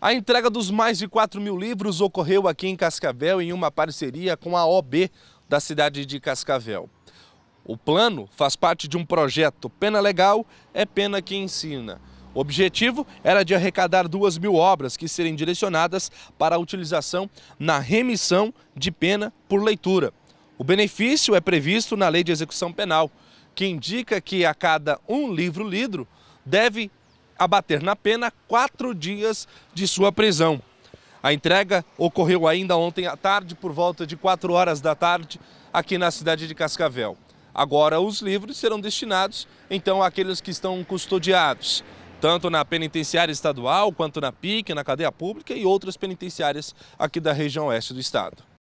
A entrega dos mais de 4 mil livros ocorreu aqui em Cascavel em uma parceria com a OB da cidade de Cascavel. O plano faz parte de um projeto Pena Legal é Pena que Ensina. O objetivo era de arrecadar duas mil obras que serem direcionadas para a utilização na remissão de pena por leitura. O benefício é previsto na Lei de Execução Penal, que indica que a cada um livro lido deve a bater na pena quatro dias de sua prisão. A entrega ocorreu ainda ontem à tarde, por volta de 4 horas da tarde, aqui na cidade de Cascavel. Agora, os livros serão destinados, então, àqueles que estão custodiados, tanto na penitenciária estadual, quanto na PIC, na cadeia pública e outras penitenciárias aqui da região oeste do estado.